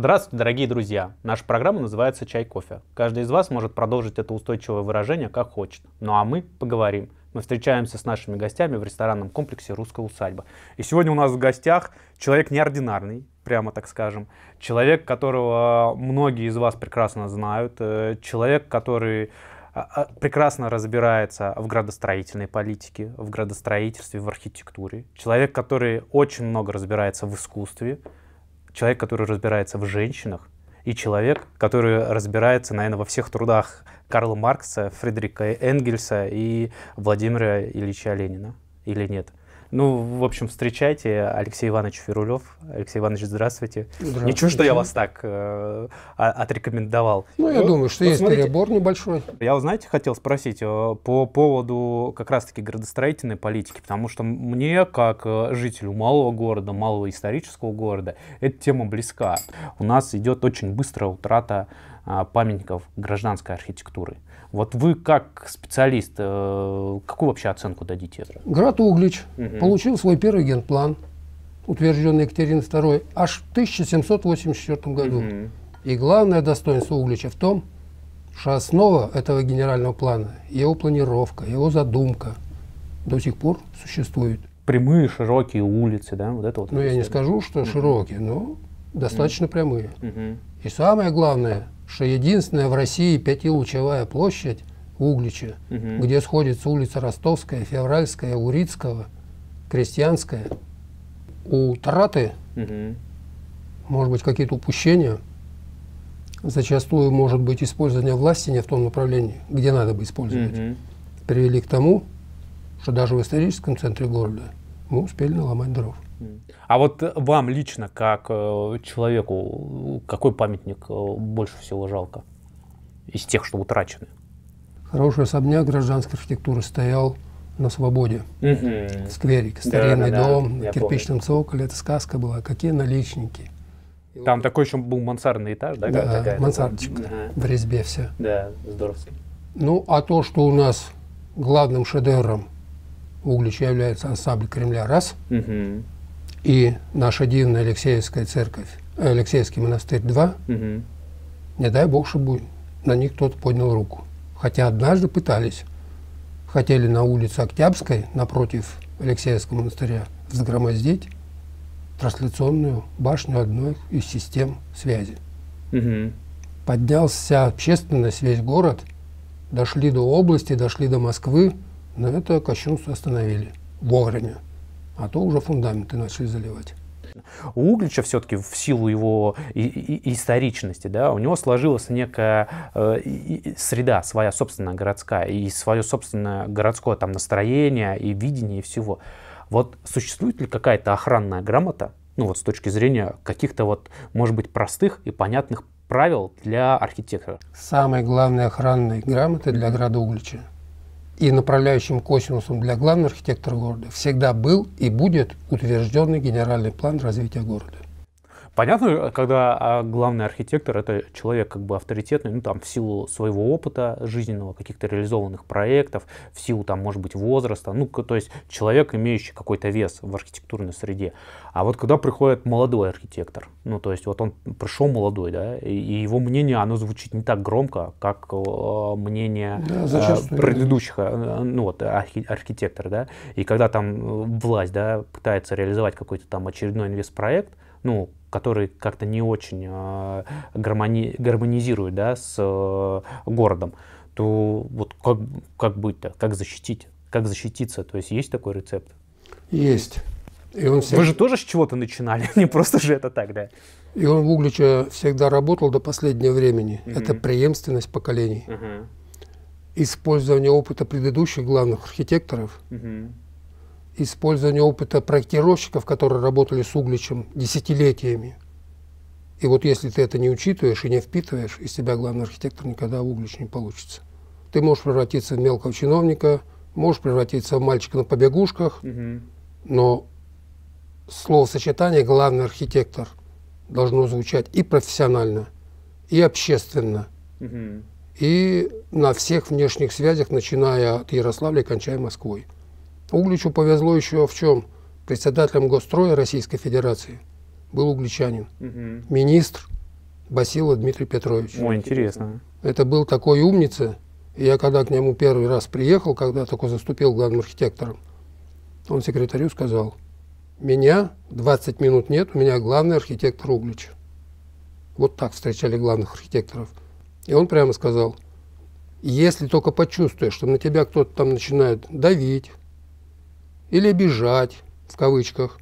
Здравствуйте, дорогие друзья! Наша программа называется «Чай кофе». Каждый из вас может продолжить это устойчивое выражение как хочет. Ну а мы поговорим. Мы встречаемся с нашими гостями в ресторанном комплексе «Русская усадьба». И сегодня у нас в гостях человек неординарный, прямо так скажем. Человек, которого многие из вас прекрасно знают. Э, человек, который а, а, прекрасно разбирается в градостроительной политике, в градостроительстве, в архитектуре. Человек, который очень много разбирается в искусстве, человек, который разбирается в женщинах, и человек, который разбирается, наверное, во всех трудах Карла Маркса, Фредерика Энгельса и Владимира Ильича Ленина. Или нет? Ну, в общем, встречайте Алексей Иванович Ферулев. Алексей Иванович, здравствуйте. здравствуйте. Ничего, что я вас так э, отрекомендовал. Ну, я ну, думаю, что посмотрите. есть перебор небольшой. Я, знаете, хотел спросить э, по поводу как раз-таки градостроительной политики, потому что мне, как э, жителю малого города, малого исторического города, эта тема близка. У нас идет очень быстрая утрата а, памятников гражданской архитектуры. Вот вы как специалист, э, какую вообще оценку дадите? Град Углич угу. получил свой первый генплан, утвержденный Екатериной II, аж в 1784 году. Угу. И главное достоинство Углича в том, что основа этого генерального плана, его планировка, его задумка до сих пор существует. Прямые широкие улицы, да, вот это вот. Ну я не скажу, что широкие, но достаточно угу. прямые. Угу. И самое главное – что единственная в России пятилучевая площадь Углича, угу. где сходятся улицы Ростовская, Февральская, Урицкого, Крестьянская. У Тараты, угу. может быть, какие-то упущения, зачастую может быть использование власти не в том направлении, где надо бы использовать. Угу. Привели к тому, что даже в историческом центре города мы успели наломать дров. А вот вам лично, как э, человеку, какой памятник э, больше всего жалко из тех, что утрачены? Хороший особняк гражданской архитектуры стоял на свободе. Угу. Скверик, старинный да, да, дом да, кирпичном помню. цоколе. Это сказка была. Какие наличники. Там вот... такой еще был мансардный этаж, да? Да, такая, мансардочка угу. в резьбе все. Да, здорово. Ну, а то, что у нас главным шедевром Углича является ансамбль Кремля, раз. Угу и наша дивная Алексеевская церковь, э, Алексеевский монастырь 2, угу. не дай бог, чтобы на них кто-то поднял руку. Хотя однажды пытались. Хотели на улице Октябрьской, напротив Алексеевского монастыря, взгромоздить трансляционную башню одной из систем связи. Угу. Поднялась общественность, весь город, дошли до области, дошли до Москвы, но это кощунство остановили вовремя а то уже фундаменты начали заливать. У Углича все-таки в силу его историчности, да, у него сложилась некая э, среда своя собственная городская и свое собственное городское там настроение и видение всего. Вот существует ли какая-то охранная грамота, ну вот с точки зрения каких-то вот, может быть, простых и понятных правил для архитектора? Самая главная охранная грамота для города Углича и направляющим косинусом для главного архитектора города всегда был и будет утвержденный генеральный план развития города. Понятно, когда а, главный архитектор это человек как бы авторитетный, ну там в силу своего опыта жизненного, каких-то реализованных проектов, в силу там, может быть, возраста, ну то есть человек, имеющий какой-то вес в архитектурной среде. А вот когда приходит молодой архитектор, ну то есть вот он пришел молодой, да, и его мнение, оно звучит не так громко, как мнение да, э, зачастую. предыдущих э, ну, вот, архи архитектор, да, и когда там власть, да, пытается реализовать какой-то там очередной инвестпроект, ну, которые как-то не очень э, гармони, гармонизируют да, с э, городом, то вот как, как быть-то, как защитить, как защититься? То есть есть такой рецепт? Есть. И он всег... Вы же тоже с чего-то начинали, не просто же это так, да? И он в Угличе всегда работал до последнего времени. Mm-hmm. Это преемственность поколений. Mm-hmm. Использование опыта предыдущих главных архитекторов. Mm-hmm использование опыта проектировщиков, которые работали с угличем десятилетиями. И вот если ты это не учитываешь и не впитываешь, из тебя главный архитектор никогда углич не получится. Ты можешь превратиться в мелкого чиновника, можешь превратиться в мальчика на побегушках, угу. но словосочетание «главный архитектор» должно звучать и профессионально, и общественно, угу. и на всех внешних связях, начиная от Ярославля и кончая Москвой. Угличу повезло еще в чем? Председателем Госстроя Российской Федерации был угличанин. Угу. Министр Басила Дмитрий Петрович. О, интересно. Это был такой умница. я когда к нему первый раз приехал, когда только заступил главным архитектором, он секретарю сказал, меня 20 минут нет, у меня главный архитектор Углич. Вот так встречали главных архитекторов. И он прямо сказал, если только почувствуешь, что на тебя кто-то там начинает давить, или бежать, в кавычках.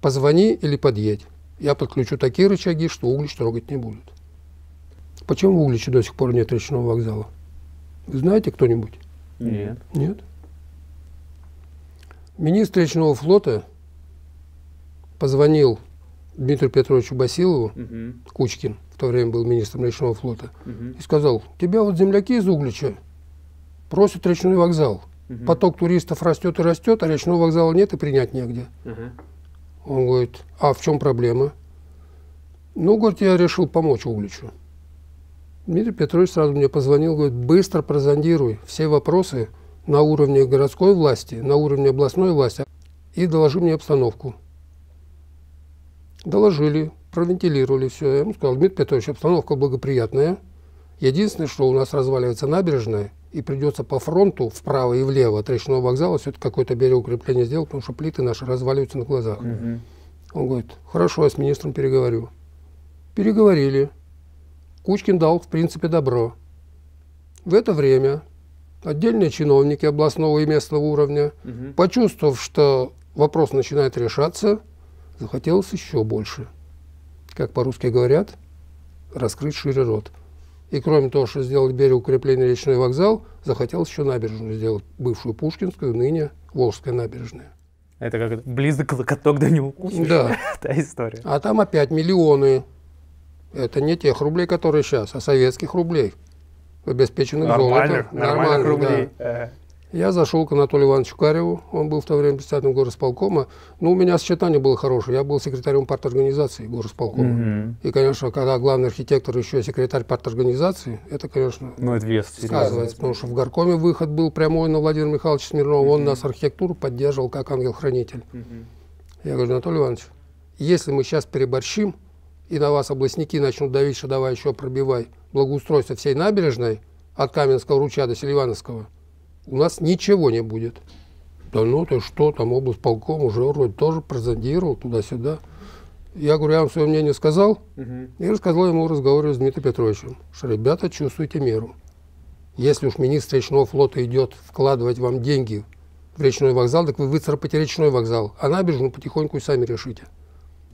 Позвони или подъедь. Я подключу такие рычаги, что Углич трогать не будут. Почему в Угличе до сих пор нет речного вокзала? Вы знаете кто-нибудь? Нет. Нет? Министр речного флота позвонил Дмитрию Петровичу Басилову, угу. Кучкин, в то время был министром речного флота, угу. и сказал, тебя вот земляки из Углича просят речной вокзал – Угу. Поток туристов растет и растет, а речного вокзала нет и принять негде. Угу. Он говорит, а в чем проблема? Ну, говорит, я решил помочь Угличу. Дмитрий Петрович сразу мне позвонил, говорит, быстро прозондируй все вопросы на уровне городской власти, на уровне областной власти и доложи мне обстановку. Доложили, провентилировали все. Я ему сказал, Дмитрий Петрович, обстановка благоприятная. Единственное, что у нас разваливается набережная – и придется по фронту вправо и влево от речного вокзала все-таки какое-то берегоукрепление сделать, потому что плиты наши разваливаются на глазах. Угу. Он говорит, хорошо, я с министром переговорю. Переговорили. Кучкин дал, в принципе, добро. В это время отдельные чиновники областного и местного уровня, угу. почувствовав, что вопрос начинает решаться, захотелось еще больше. Как по-русски говорят, раскрыть шире рот. И кроме того, что сделали берег укрепления речной вокзал, захотелось еще набережную сделать, бывшую Пушкинскую, ныне Волжская набережная. Это как близок локоток до него. Да. Та история. А там опять миллионы. Это не тех рублей, которые сейчас, а советских рублей, обеспеченных золотом. Нормальных, нормальных рублей. Э, я зашел к Анатолию Ивановичу Кареву, он был в то время председателем горосполкома. Ну, у меня сочетание было хорошее, я был секретарем парторганизации горосполкома. Угу. И, конечно, когда главный архитектор еще и секретарь парторганизации, это, конечно, ну, это вес, сказывается. Потому что в горкоме выход был прямой на Владимира Михайловича Смирнова, угу. он нас архитектуру поддерживал как ангел-хранитель. Угу. Я говорю, Анатолий Иванович, если мы сейчас переборщим, и на вас областники начнут давить, что давай еще пробивай благоустройство всей набережной от Каменского ручья до Селивановского – у нас ничего не будет. Да ну ты что, там облсполком уже вроде тоже прозондировал туда-сюда. Я говорю, я вам свое мнение сказал, угу. и рассказал ему в с Дмитрием Петровичем, что ребята, чувствуйте меру. Если уж министр речного флота идет вкладывать вам деньги в речной вокзал, так вы выцарапаете речной вокзал, а набережную потихоньку и сами решите.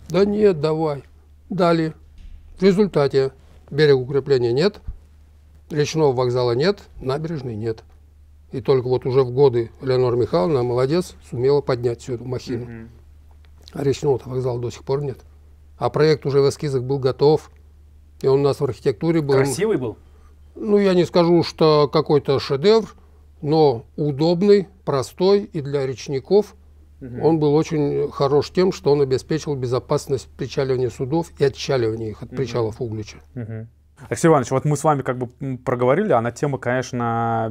Да нет, давай. Далее. В результате берег укрепления нет, речного вокзала нет, набережной нет. И только вот уже в годы Леонора Михайловна, молодец, сумела поднять всю эту махину. Mm-hmm. А речного-то ну, вокзала до сих пор нет. А проект уже в эскизах был готов. И он у нас в архитектуре был. Красивый был? Ну, я не скажу, что какой-то шедевр, но удобный, простой и для речников. Угу. Он был очень хорош тем, что он обеспечил безопасность причаливания судов и отчаливания их от угу. причалов Углича. Угу. Алексей Иванович, вот мы с вами как бы проговорили, она а тема, конечно,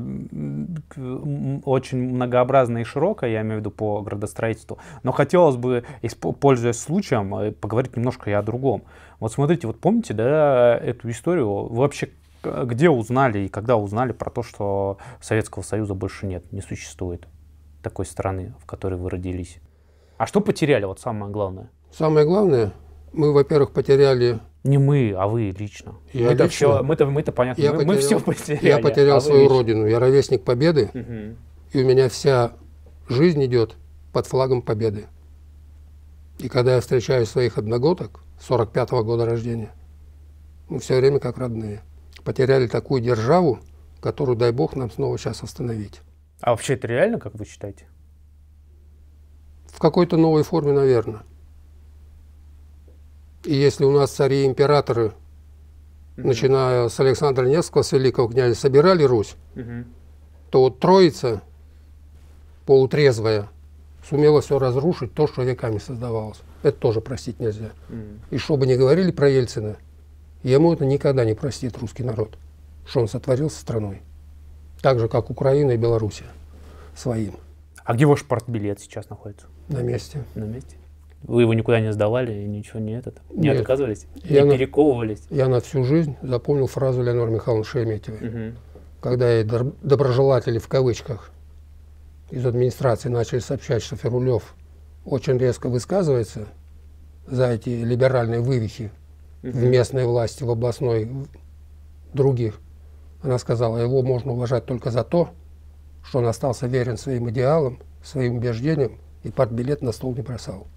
очень многообразная и широкая, я имею в виду по градостроительству, но хотелось бы, пользуясь случаем, э, поговорить немножко и о другом. Вот смотрите, вот помните, да, эту историю, вы вообще где узнали и когда узнали про то, что Советского Союза больше нет, не существует такой страны, в которой вы родились? А что потеряли, вот самое главное? Самое главное, мы, во-первых, потеряли не мы, а вы лично. Я мы-то лично. все, мы-то, мы-то понятно, я мы, потерял, мы все потеряли. Я потерял а свою лично. родину. Я ровесник Победы, угу. и у меня вся жизнь идет под флагом Победы. И когда я встречаю своих одногодок, 45-го года рождения, мы все время как родные. Потеряли такую державу, которую, дай бог, нам снова сейчас остановить. А вообще это реально, как вы считаете? В какой-то новой форме, наверное. И если у нас цари и императоры, угу. начиная с Александра Невского, с Великого князя, собирали Русь, угу. то вот Троица, полутрезвая, сумела все разрушить, то, что веками создавалось. Это тоже простить нельзя. Угу. И что бы ни говорили про Ельцина, ему это никогда не простит русский народ, что он сотворил со страной. Так же, как Украина и Белоруссия своим. А где ваш портбилет сейчас находится? На месте. На месте. Вы его никуда не сдавали и ничего не, этот, не Нет. отказывались? Я не на, перековывались? Я на всю жизнь запомнил фразу Леонора Михайловны Шереметьевой. Угу. Когда ей доброжелатели в кавычках из администрации начали сообщать, что Ферулев очень резко высказывается за эти либеральные вывихи угу. в местной власти, в областной, в других. Она сказала, его можно уважать только за то, что он остался верен своим идеалам, своим убеждениям и под билет на стол не бросал.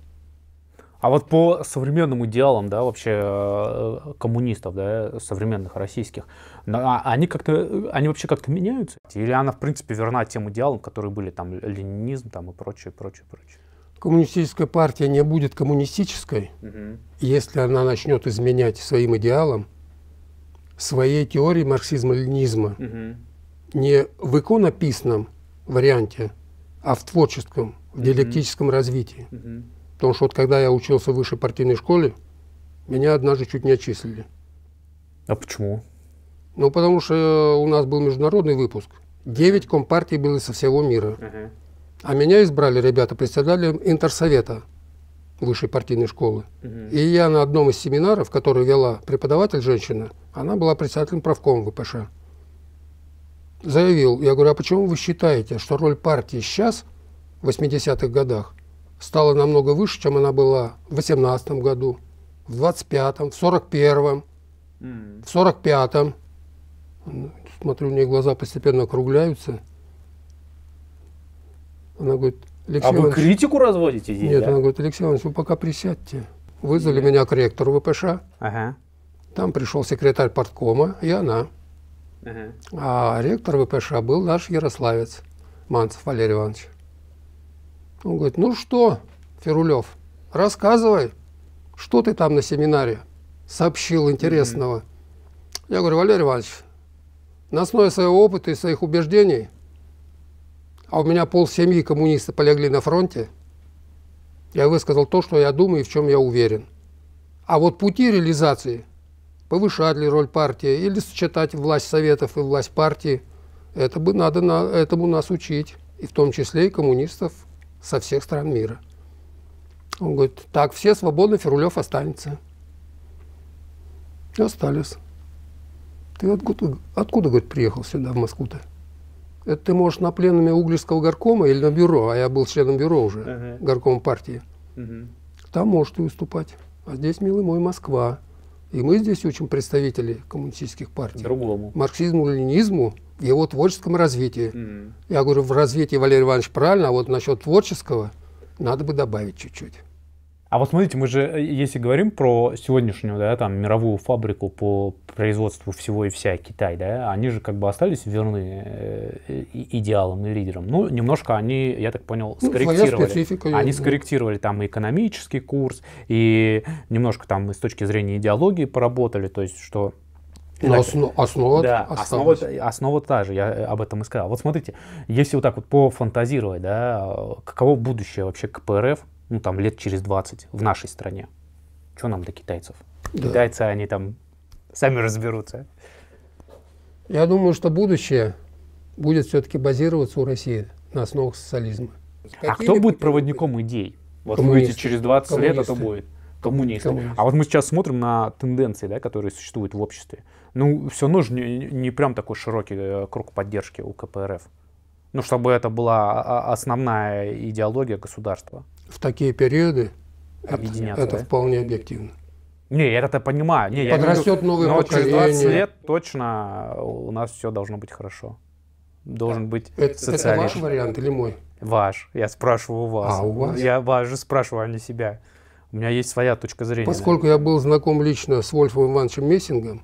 А вот по современным идеалам, да, вообще э, коммунистов, да, современных российских, а они как-то, они вообще как-то меняются? Или она, в принципе, верна тем идеалам, которые были там ленинизм там и прочее, прочее, прочее? Коммунистическая партия не будет коммунистической, угу. если она начнет изменять своим идеалам, своей теории марксизма-ленизма, угу. не в иконописном варианте, а в творческом, в угу. диалектическом развитии. Угу. Потому что вот когда я учился в высшей партийной школе, меня однажды чуть не отчислили. А почему? Ну, потому что э, у нас был международный выпуск. Девять компартий было со всего мира. Угу. А меня избрали ребята председателем интерсовета высшей партийной школы. Угу. И я на одном из семинаров, который вела преподаватель женщина, она была председателем правком ВПШ. Заявил, я говорю, а почему вы считаете, что роль партии сейчас, в 80-х годах, стала намного выше, чем она была в 2018 году, в 25 в 41 mm. в 45-м. Смотрю, у нее глаза постепенно округляются. Она говорит, Алексей А вы критику разводите здесь, Нет, да? она говорит, Алексей Иванович, вы пока присядьте. Вызвали yeah. меня к ректору ВПШ. Ага. Там пришел секретарь парткома и она. Ага. А ректор ВПШ был наш ярославец Манцев Валерий Иванович. Он говорит, ну что, Ферулев, рассказывай, что ты там на семинаре сообщил интересного. Mm-hmm. Я говорю, Валерий Иванович, на основе своего опыта и своих убеждений, а у меня пол семьи коммунисты полегли на фронте, я высказал то, что я думаю и в чем я уверен. А вот пути реализации, повышать ли роль партии или сочетать власть советов и власть партии, это бы надо на, этому нас учить, и в том числе и коммунистов, со всех стран мира. Он говорит, так, все свободны, Ферулев останется. И остались. Ты откуда, откуда говорит, приехал сюда, в Москву-то? Это ты можешь на пленами Угличского горкома или на бюро, а я был членом бюро уже, uh-huh. горкома партии. Uh-huh. Там можешь ты выступать. А здесь, милый мой, Москва. И мы здесь учим представителей коммунистических партий. Другому. Марксизму, ленинизму, его творческом развитии. Mm-hmm. Я говорю, в развитии Валерий Иванович правильно, а вот насчет творческого надо бы добавить чуть-чуть. А вот смотрите, мы же, э, если говорим про сегодняшнюю, да, там, мировую фабрику по производству всего и вся Китай, да, они же как бы остались верны э, идеалам и лидерам. Ну, немножко они, я так понял, ну, скорректировали. Ну, они скорректировали там и экономический курс, и немножко там и с точки зрения идеологии поработали, то есть, что Итак, ну, основ, основа, да, основа, основа та же, я э, об этом и сказал. Вот смотрите, если вот так вот пофантазировать, да, каково будущее вообще КПРФ, ну там лет через 20 в нашей стране? Что нам до китайцев? Да. Китайцы, они там сами разберутся. Я думаю, что будущее будет все-таки базироваться у России на основах социализма. А какие а кто будет проводником быть? идей? Вот вы видите, через 20 коммунисты. лет это будет коммунисты. коммунисты. А вот мы сейчас смотрим на тенденции, да, которые существуют в обществе. Ну, все нужно не, не прям такой широкий э, круг поддержки у КПРФ. Ну, чтобы это была а, основная идеология государства. В такие периоды это, это да? вполне объективно. Не, я это понимаю. Не, Подрастет я говорю, новое но поколение. через 20 лет точно у нас все должно быть хорошо. Должен да. быть это, социализм. Это ваш вариант или мой? Ваш. Я спрашиваю у вас. А, у вас? Я вас же спрашиваю, а не себя. У меня есть своя точка зрения. Поскольку я был знаком лично с Вольфом Ивановичем Мессингом,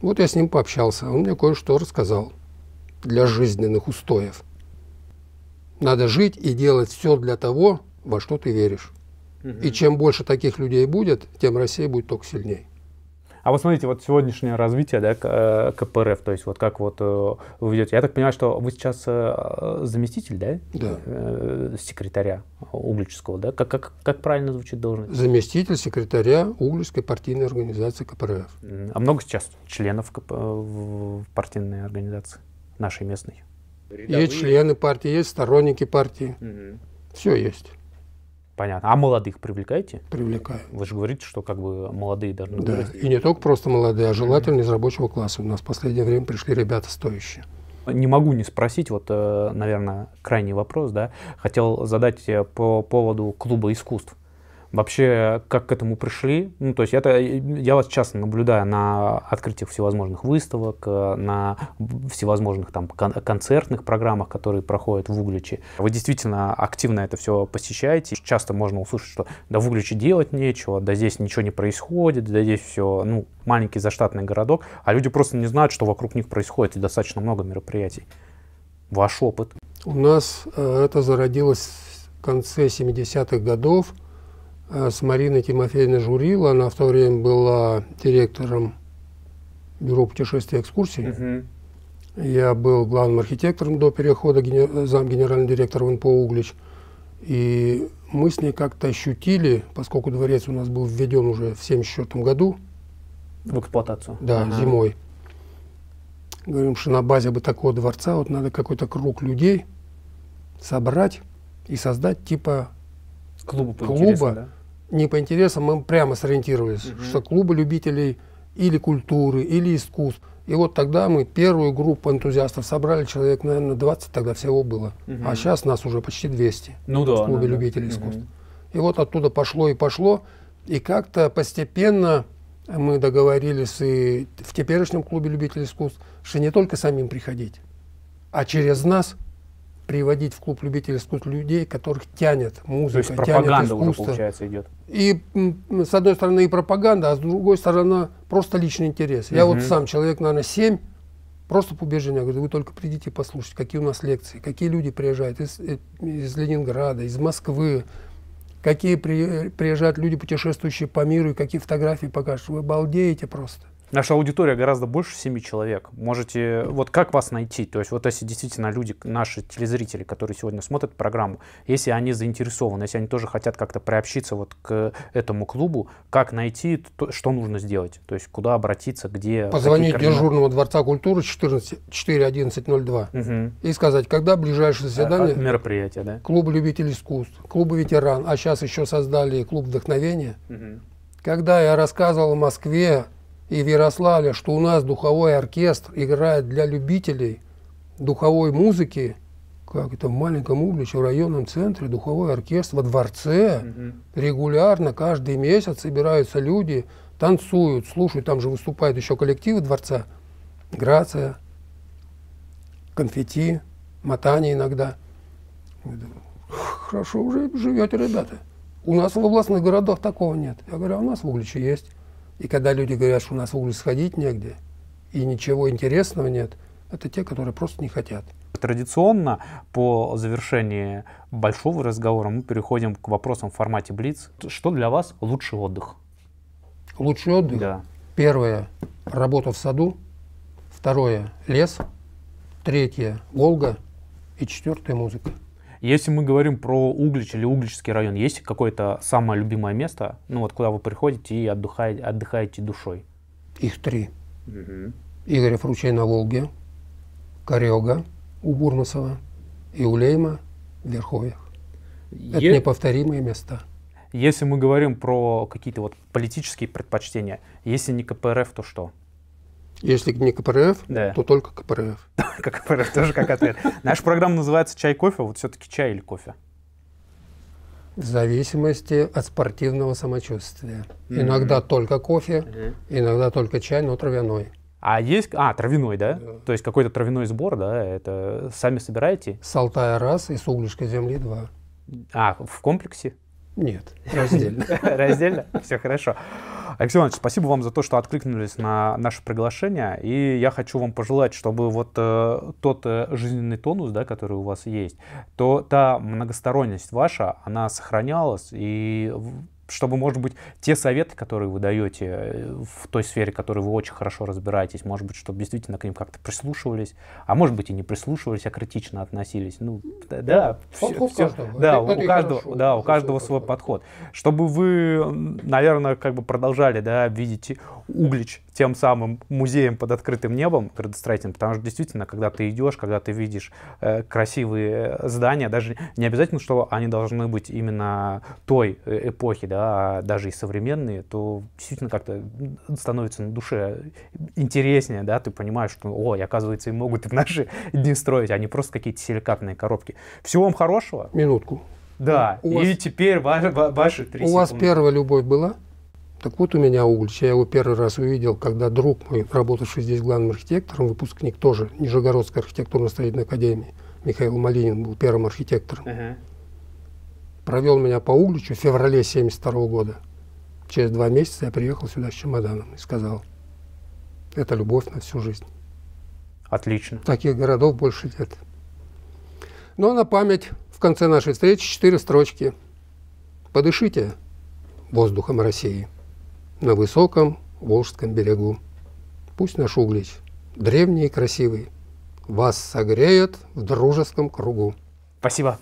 вот я с ним пообщался, он мне кое-что рассказал для жизненных устоев. Надо жить и делать все для того, во что ты веришь. Угу. И чем больше таких людей будет, тем Россия будет только сильнее. А вот смотрите, вот сегодняшнее развитие да, э, КПРФ, то есть вот как вот э, вы ведете. Я так понимаю, что вы сейчас э, заместитель, да? Да. Секретаря Углического, да? Как, как, как правильно звучит должность? Заместитель секретаря Угличской партийной организации КПРФ. А много сейчас членов в партийной организации нашей местной? Рядовые. Есть члены партии, есть сторонники партии. Угу. Все есть. Понятно. А молодых привлекаете? Привлекаю. Вы же говорите, что как бы молодые должны да. вырасти. И не только просто молодые, а желательно из рабочего класса. У нас в последнее время пришли ребята стоящие. Не могу не спросить, вот, э, наверное, крайний вопрос, да, хотел задать э, по поводу клуба искусств вообще как к этому пришли. Ну, то есть это, э, я вас часто наблюдаю на открытиях всевозможных выставок, э, на всевозможных там концертных программах, которые проходят в Угличе. Вы действительно активно это все посещаете. Часто можно услышать, что да в Угличе делать нечего, да здесь ничего не происходит, да здесь все, ну, маленький заштатный городок, а люди просто не знают, что вокруг них происходит, и достаточно много мероприятий. Ваш опыт? У нас э, это зародилось в конце 70-х годов, а с Мариной Тимофеевной Журило. Она в то время была директором бюро путешествий и экскурсий. Угу. Я был главным архитектором до перехода зам генерального директора в НПО «Углич». И мы с ней как-то ощутили, поскольку дворец у нас был введен уже в 1974 году. В эксплуатацию? Да, ага. зимой. Говорим, что на базе бы такого дворца вот надо какой-то круг людей собрать и создать типа клуба, клуба да? не по интересам, мы прямо сориентировались, угу. что клубы любителей или культуры, или искусств. И вот тогда мы первую группу энтузиастов собрали, человек, наверное, 20 тогда всего было. Угу. А сейчас нас уже почти 200 ну, да, в клубе да, любителей да. искусств. Угу. И вот оттуда пошло и пошло. И как-то постепенно мы договорились и в теперешнем клубе любителей искусств, что не только самим приходить, а через нас – приводить в клуб любителей искусств людей, которых тянет музыка, То есть тянет искусство. Уже, получается, идет. И с одной стороны и пропаганда, а с другой стороны просто личный интерес. Я угу. вот сам человек, наверное, семь, просто побеждение. говорю, вы только придите послушать, какие у нас лекции, какие люди приезжают из, э, из Ленинграда, из Москвы, какие при, э, приезжают люди, путешествующие по миру, и какие фотографии покажут. Вы балдеете просто. Наша аудитория гораздо больше 7 человек. Можете, вот как вас найти? То есть вот если действительно люди, наши телезрители, которые сегодня смотрят программу, если они заинтересованы, если они тоже хотят как-то приобщиться вот к этому клубу, как найти, то, что нужно сделать? То есть куда обратиться, где? Позвонить дежурного Дворца культуры 41102 угу. и сказать, когда ближайшее э, заседание? А, мероприятие, да? Клуб любителей искусств, клуб ветеран, а сейчас еще создали клуб вдохновения. Угу. Когда я рассказывал в Москве и в Ярославле, что у нас духовой оркестр играет для любителей духовой музыки, как это в маленьком Угличе, в районном центре, духовой оркестр во дворце. Угу. Регулярно, каждый месяц собираются люди, танцуют, слушают. Там же выступают еще коллективы дворца. Грация, конфетти, мотание иногда. Хорошо уже живете, ребята. У нас в областных городах такого нет. Я говорю, а у нас в Угличе есть. И когда люди говорят, что у нас в улице ходить негде, и ничего интересного нет, это те, которые просто не хотят. Традиционно по завершении большого разговора мы переходим к вопросам в формате Блиц. Что для вас лучший отдых? Лучший отдых? Да. Первое – работа в саду. Второе – лес. Третье – Волга. И четвертое – музыка. Если мы говорим про Углич или Угличский район, есть какое-то самое любимое место, ну вот куда вы приходите и отдыхаете, отдыхаете душой? Их три. Угу. Игорев ручей на Волге, Корега у Бурмасова и Улейма в Верховьях. Это неповторимые места. Если мы говорим про какие-то вот политические предпочтения, если не КПРФ, то что? Если не КПРФ, да. то только КПРФ. Только КПРФ, тоже как ответ. Наша программа называется «Чай-кофе». А вот все-таки чай или кофе? В зависимости от спортивного самочувствия. Mm-hmm. Иногда только кофе, mm-hmm. иногда только чай, но травяной. А есть... А, травяной, да? да. То есть какой-то травяной сбор, да? Это сами собираете? С Алтая раз и с Углишкой земли два. А, в комплексе? Нет, раздельно. Раздельно? Все хорошо. Алексей Иванович, спасибо вам за то, что откликнулись на наше приглашение. И я хочу вам пожелать, чтобы вот э, тот э, жизненный тонус, да, который у вас есть, то та многосторонность ваша, она сохранялась и чтобы, может быть, те советы, которые вы даете э, в той сфере, в которой вы очень хорошо разбираетесь, может быть, чтобы действительно к ним как-то прислушивались, а может быть и не прислушивались, а критично относились. Ну, да, да, все, все, да у, каждого, хорошо, да, у каждого свой хорошо. подход. Чтобы вы, наверное, как бы продолжали, да, видеть Углич тем самым музеем под открытым небом градостроительным, потому что действительно, когда ты идешь, когда ты видишь э, красивые э, здания, даже не обязательно, что они должны быть именно той э, эпохи, да, а даже и современные, то действительно как-то становится на душе интереснее, да, ты понимаешь, что, о, и оказывается, и могут и в наши дни строить, а не просто какие-то силикатные коробки. Всего вам хорошего. Минутку. Да, у и вас... теперь ваши, ваши три У секунды. вас первая любовь была? Так вот у меня Углич, я его первый раз увидел, когда друг мой, работавший здесь главным архитектором, выпускник тоже Нижегородской архитектурно-строительной академии, Михаил Малинин был первым архитектором, uh-huh. провел меня по Угличу в феврале 72 года. Через два месяца я приехал сюда с чемоданом и сказал, это любовь на всю жизнь. Отлично. Таких городов больше нет. Но ну, а на память в конце нашей встречи четыре строчки. Подышите воздухом России на высоком Волжском берегу. Пусть наш Углич, древний и красивый, вас согреет в дружеском кругу. Спасибо.